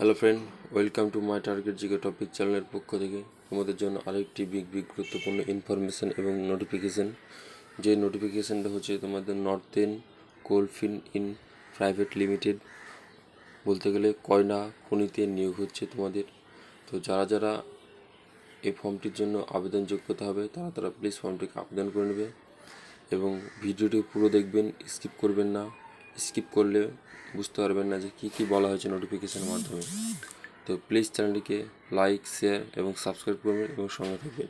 hello friend welcome to my target GK topic চ্যানেলের পক্ষ থেকে তোমাদের জন্য আরেকটি বিগ বিগ গুরুত্বপূর্ণ ইনফরমেশান এবং নোটিফিকেশান যে নোটিফিকেশানটা হচ্ছে তোমাদের নর্থেন কোলফিন ইন প্রাইভেট লিমিটেড বলতে গেলে কয়না খনিতে নিয়োগ হচ্ছে তোমাদের তো যারা যারা এই ফর্মটির জন্য আবেদন যোগ্যতা হবে তারা তারা প্লিজ ফর্মটিকে আবেদন করে নেবে এবং ভিডিওটি পুরো দেখবেন স্কিপ করবেন না স্কিপ করলে বুঝতে পারবেন না যে কী কী বলা হয়েছে নোটিফিকেশানের মাধ্যমে তো প্লিজ চ্যানেলটিকে লাইক শেয়ার এবং সাবস্ক্রাইব করবেন এবং সঙ্গে থাকবেন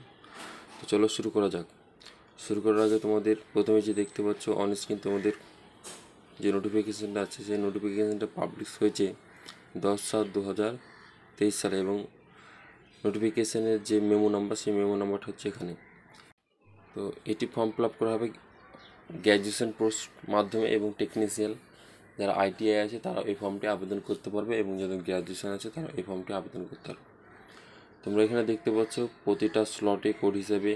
তো চলো শুরু করা যাক শুরু করার আগে তোমাদের প্রথমে যে দেখতে পাচ্ছ অন স্ক্রিন তোমাদের যে নোটিফিকেশানটা আছে সেই নোটিফিকেশানটা পাবলিশ হয়েছে দশ সাত দু হাজার তেইশ সালে এবং নোটিফিকেশানের যে মেমো নাম্বার সেই মেমো নাম্বারটা হচ্ছে এখানে তো এটি ফর্ম ফিল আপ করা হবে গ্র্যাজুয়েশন পোস্ট মাধ্যমে এবং টেকনিশিয়াল যারা আইটিআই আছে তারা এই ফর্মটি আবেদন করতে পারবে এবং যাদের গ্র্যাজুয়েশন আছে তারা এই ফর্মটি আবেদন করতে পারবে তোমরা এখানে দেখতে পাচ্ছ প্রতিটা স্লটে কোড হিসেবে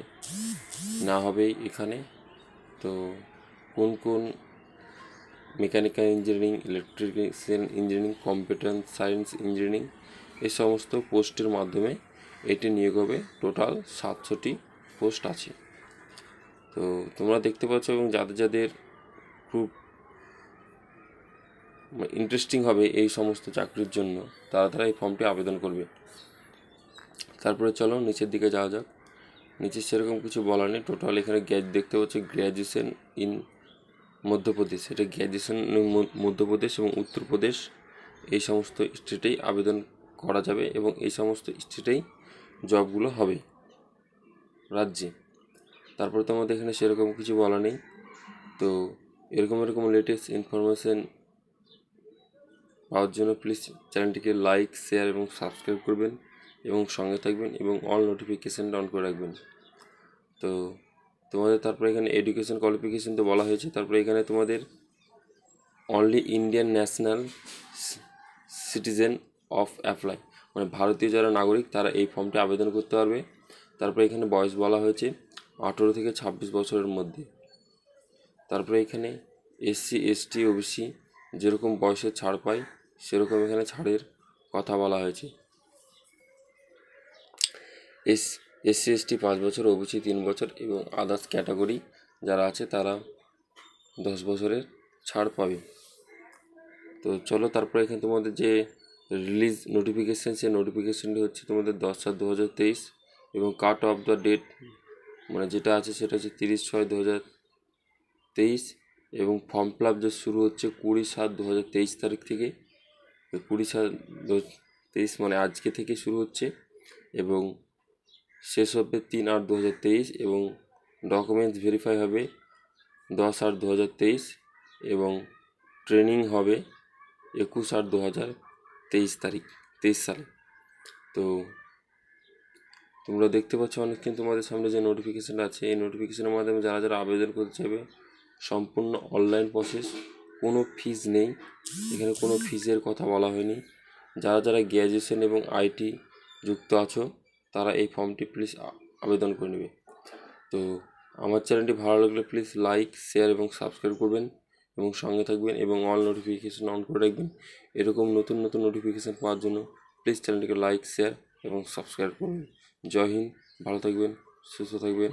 না হবেই এখানে তো কোন কোন mechanical engineering electrical engineering computer science engineering এই সমস্ত পোস্টের মাধ্যমে এটি নিয়োগ হবে টোটাল সাতশোটি পোস্ট আছে তো তোমরা দেখতে পাচ্ছ এবং যাদের যাদের খুব ইন্টারেস্টিং হবে এই সমস্ত চাকরির জন্য তারা তারা এই ফর্মটি আবেদন করবে তারপরে চলো নিচের দিকে যাওয়া যাক নিচে সেরকম কিছু বলা নেই টোটাল এখানে গ্যাজ দেখতে পাচ্ছি গ্র্যাজুয়েশন ইন মধ্যপ্রদেশ এটা গ্র্যাজুয়েশন মধ্যপ্রদেশ এবং উত্তরপ্রদেশ এই সমস্ত স্টেটেই আবেদন করা যাবে এবং এই সমস্ত স্টেটেই জবগুলো হবে রাজ্যে তারপরে তো আমাদের এখানে সেরকম কিছু বলা নেই তো এরকম এরকম লেটেস্ট ইনফরমেশান পাওয়ার জন্য প্লিজ চ্যানেলটিকে লাইক শেয়ার এবং সাবস্ক্রাইব করবেন এবং সঙ্গে থাকবেন এবং অল নোটিফিকেশানটা অন করে রাখবেন তো তোমাদের তারপরে এখানে এডুকেশন কোয়ালিফিকেশান তো বলা হয়েছে তারপরে এখানে তোমাদের only Indian national citizen of apply মানে ভারতীয় যারা নাগরিক তারা এই ফর্মটি আবেদন করতে পারবে তারপরে এখানে বয়স বলা হয়েছে আঠেরো থেকে ছাব্বিশ বছরের মধ্যে তারপরে এখানে এসসি এসটি ওবিসি যেরকম বয়সের ছাড় পায় সেরকম এখানে ছাড়ের কথা বলা হয়েছে এস এসসি এসটি পাঁচ বছর ওবিসি তিন বছর এবং আদার্স ক্যাটাগরি যারা আছে তারা দশ বছরের ছাড় পাবে তো চলো তারপরে এখানে তোমাদের যে রিলিজ নোটিফিকেশান সেই নোটিফিকেশানটি হচ্ছে তোমাদের দশ সাত দু হাজার তেইশ এবং কাট অফ দ্য ডেট মানে যেটা আছে সেটা হচ্ছে তিরিশ ছয় দু হাজার তেইশ এবং ফর্ম ফিল আপ যে শুরু হচ্ছে কুড়ি সাত দু হাজার তেইশ তারিখ থেকে কুড়ি সাত দু তেইশ মানে আজকে থেকে শুরু হচ্ছে এবং শেষ হবে তিন আট দু হাজার তেইশ এবং ডকুমেন্টস ভেরিফাই হবে দশ আট দু হাজার তেইশ এবং ট্রেনিং হবে একুশ আট দু হাজার তেইশ তারিখ তেইশ সালে তো তোমরা দেখতে পাচ্ছ কিন্তু আমাদের সামনে যে নোটিফিকেশান আছে এই নোটিফিকেশানের মাধ্যমে যারা যারা আবেদন করতে চাইবে সম্পূর্ণ অনলাইন প্রসেস কোনো ফিজ নেই এখানে কোনো ফিজের কথা বলা হয়নি যারা যারা গ্র্যাজুয়েশন এবং আইটি যুক্ত আছো তারা এই ফর্মটি প্লিজ আবেদন করে নেবে তো আমার চ্যানেলটি ভালো লাগলে প্লিজ লাইক শেয়ার এবং সাবস্ক্রাইব করবেন এবং সঙ্গে থাকবেন এবং অল নোটিফিকেশান অন করে রাখবেন এরকম নতুন নতুন নোটিফিকেশান পাওয়ার জন্য প্লিজ চ্যানেলটিকে লাইক শেয়ার এবং সাবস্ক্রাইব করবেন জয় হিন্দ ভালো থাকবেন সুস্থ থাকবেন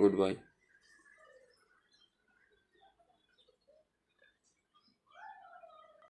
গুড বাই